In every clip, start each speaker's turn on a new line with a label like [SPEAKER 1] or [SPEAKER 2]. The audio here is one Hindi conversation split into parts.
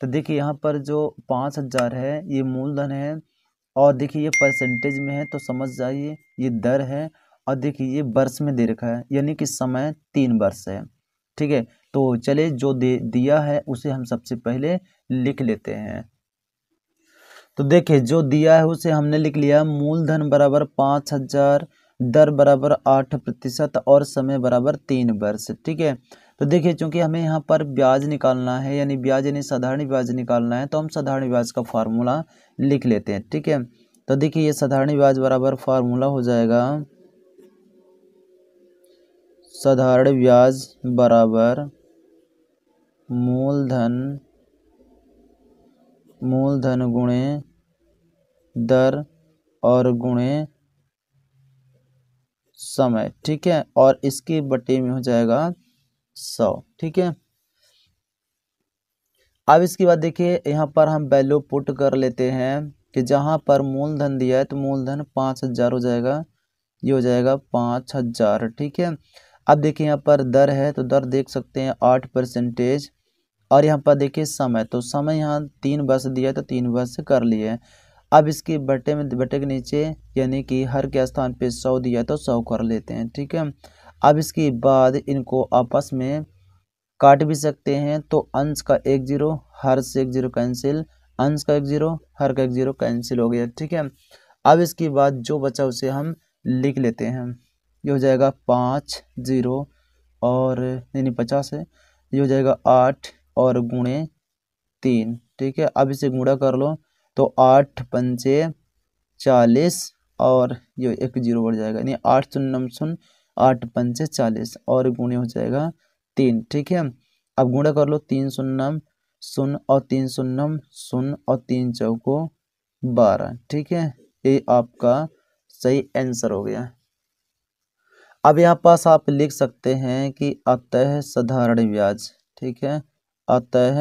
[SPEAKER 1] तो देखिए यहाँ पर जो पाँच हज़ार है ये मूलधन है और देखिए ये परसेंटेज में है तो समझ जाइए ये दर है और देखिए ये वर्ष में दे रखा है यानी कि समय तीन वर्ष है ठीक है तो चले जो दे दिया है उसे हम सबसे पहले लिख लेते हैं तो देखिए जो दिया है उसे हमने लिख लिया मूलधन बराबर पाँच हज़ार दर बराबर आठ प्रतिशत और समय बराबर तीन वर्ष ठीक है तो देखिए चूंकि हमें यहाँ पर ब्याज निकालना है यानी ब्याज यानी साधारण ब्याज निकालना है तो हम साधारण ब्याज का फार्मूला लिख लेते हैं ठीक है तो देखिए ये साधारण ब्याज बराबर फार्मूला हो जाएगा साधारण ब्याज बराबर मूलधन मूलधन गुणे दर और गुणे समय ठीक है और इसके बटे में हो जाएगा सौ ठीक है अब इसके बाद देखिए यहाँ पर हम वैल्यू पुट कर लेते हैं कि जहाँ पर मूलधन दिया है तो मूलधन पाँच हज़ार हो जाएगा ये हो जाएगा पाँच हज़ार ठीक है अब देखिए यहाँ पर दर है तो दर देख सकते हैं आठ परसेंटेज और यहाँ पर देखिए समय तो समय यहाँ तीन बस दिया है तो तीन बस कर लिए अब इसके बटे में बटे के नीचे यानी कि हर के स्थान पे सौ दिया तो सौ कर लेते हैं ठीक है अब इसके बाद इनको आपस में काट भी सकते हैं तो अंश का एक जीरो हर से एक जीरो कैंसिल अंश का एक जीरो हर का एक जीरो कैंसिल हो गया ठीक है अब इसके बाद जो बचा उसे हम लिख लेते हैं ये हो जाएगा पाँच जीरो और यानी पचास है ये हो जाएगा आठ और गुणे तीन ठीक है अब इसे गुणा कर लो तो आठ पंचे चालीस और ये एक जीरो बढ़ जाएगा यानी आठ शून्य नम शून्य आठ पंचे चालीस और गुणे हो जाएगा तीन ठीक है अब गुणा कर लो तीन शून्यम शून्य और तीन शून्यम शून्य और तीन चौको बारह ठीक है ये आपका सही आंसर हो गया अब यहाँ पास आप लिख सकते हैं कि अतः साधारण ब्याज ठीक है अतः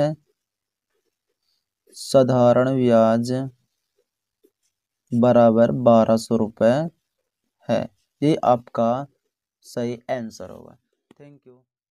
[SPEAKER 1] साधारण ब्याज बराबर बारह सौ रुपये है ये आपका सही आंसर होगा थैंक यू